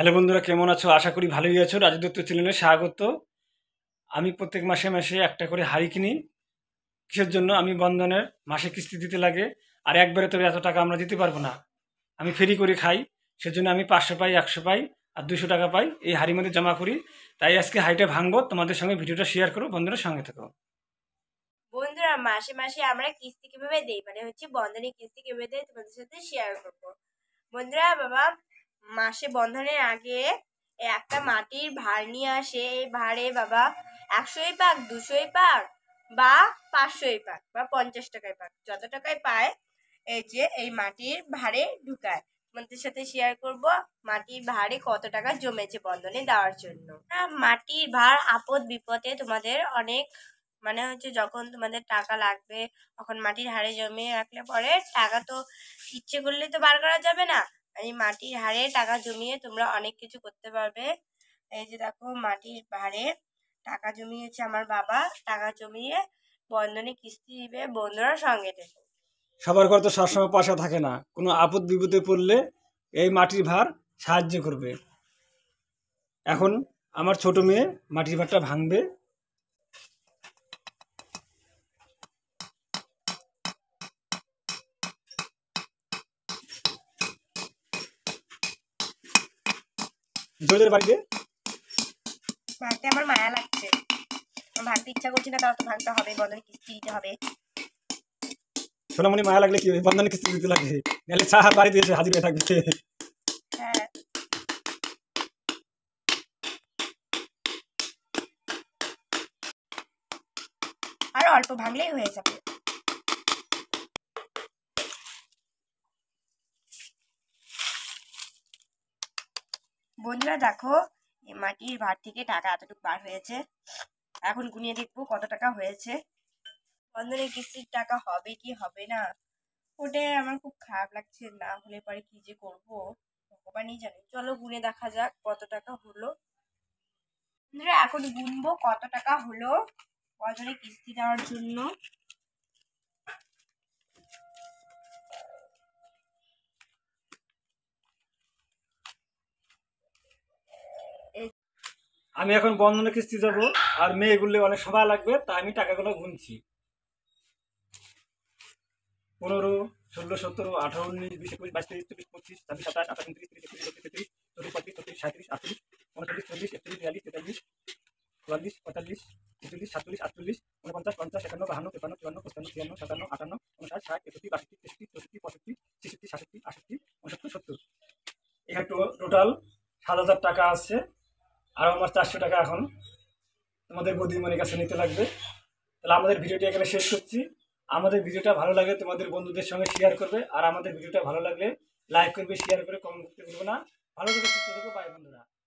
Hello বন্ধুরা কেমন আছো আশা করি ভালোই আছো রাজদত্ত চ্যানেলে স্বাগত আমি প্রত্যেক মাসে মাসে একটা করে হাড়ি কিনি কিসের জন্য আমি বন্ধনের মাসে কিস্তি দিতে লাগে আর একবারে তো এত টাকা আমরা দিতে পারবো না আমি ফেরি করে খাই সেজন্য আমি পাঁচশো পাই একশো পাই আর দুশো টাকা পাই এই হাড়ির মধ্যে জমা করি তাই আজকে হাড়িটা ভাঙবো তোমাদের সঙ্গে ভিডিওটা শেয়ার করো বন্ধুরা সঙ্গে থেকো বন্ধুরা মাসে মাসে আমরা কিস্তি কিভাবে দেই মানে হচ্ছে বন্ধনের কিস্তি কিভাবে দেয় তোমাদের সাথে শেয়ার করবো বন্ধুরা বাবা মাসে বন্ধনের আগে একটা মাটির ভার নিয়ে আসে এই ভারে বাবা একশোই পাক দুশোই পাক বা পাঁচশোই পাক বা পঞ্চাশ টাকায় পাক যত টাকায় পায় এই যে এই মাটির ভারে ঢুকায় তোমাদের সাথে শেয়ার করব মাটির ভারে কত টাকা জমেছে বন্ধনে দেওয়ার জন্য মাটির ভার আপদ বিপদে তোমাদের অনেক মানে হচ্ছে যখন তোমাদের টাকা লাগবে তখন মাটির হারে জমিয়ে রাখলে পরে টাকা তো ইচ্ছে করলে তো বার করা যাবে না এই মাটির হারে টাকা জমিয়ে তোমরা অনেক কিছু করতে পারবে এই যে দেখো মাটির হারে টাকা জমিয়েছে আমার বাবা টাকা জমিয়ে বন্ধনে কিস্তি দিবে বন্ধুরা সঙ্গে দেবে সবার ঘর তো সবসময় পয়সা থাকে না কোনো আপদ বিপদে পড়লে এই মাটির ভার সাহায্য করবে এখন আমার ছোট মেয়ে মাটির ভারটা ভাঙবে জোরে বাড়িতে আমার মায়া লাগছে ভাঙতে ইচ্ছা করছি না তো হবে কিস্তি দিতে হবে সোনামণি মায়া লাগলে কি বন্ধনের কিস্তি দিতে লাগে নাহলে চা বাড়িতে এসে হাজির হয়ে থাকবে হ্যাঁ। আর অল্প ভাঙলেই হয়ে যাবে বন্ধুরা দেখো মাটির ভার থেকে টাকা এতটুকু বার হয়েছে এখন গুনিয়ে দেখবো কত টাকা হয়েছে বন্ধনের কিস্তির টাকা হবে কি হবে না ওটাই আমার খুব খারাপ লাগছে না হলে পরে কি যে করবো ভগবানই জানে চলো গুনে দেখা যাক কত টাকা হলো বন্ধুরা এখন গুনবো কত টাকা হলো বছরে কিস্তি দেওয়ার জন্য আমি এখন বন্ধনে কিস্তি যাব আর মেয়ে গুললে অনেক সময় লাগবে তাই আমি টাকাগুলো গুনছি পনেরো ষোলো সতেরো আঠারো উনিশ বিশ একুশ বাইশ তেইশ চব্বিশ পঁচিশ ছাব্বিশ সাতাশ আঠাশ উনত্রিশ তিরিশ একত্রিশ তেত্রিশ চল্লিশ পঁয়ত্রিশ ছত্রিশ সাঁত্রিশ আটত্রিশ উনচল্লিশ চল্লিশ একত্রিশ বিয়াল্লিশ তেতাল্লিশ চুয়াল্লিশ পঁয়তাল্লিশ একচল্লিশ সাতচল্লিশ আটচল্লিশ উনপঞ্চাশ পঞ্চাশ একান্ন বাহান্ন তেপান্ন চুয়ান্ন পঞ্চান্ন ছিয়ান্ন সাতান্ন আটান্ন উনষাট ষাট একষট্টি বাষট্টি তেষট্টি চৌষট্টি পঁয়ষট্টি ছেষট্টি সাতষট্টি আটষট্টি উনসত্তর সত্তর এখানে টোটাল সাত হাজার টাকা আছে আর আমার চারশো টাকা এখন তোমাদের বদিমণির কাছে নিতে লাগবে তাহলে আমাদের ভিডিওটি এখানে শেষ করছি আমাদের ভিডিওটা ভালো লাগে তোমাদের বন্ধুদের সঙ্গে শেয়ার করবে আর আমাদের ভিডিওটা ভালো লাগলে লাইক করবে শেয়ার করে কমেন্ট করতে ভুলবে না ভালো করে সুস্থ থাকো বাই বন্ধুরা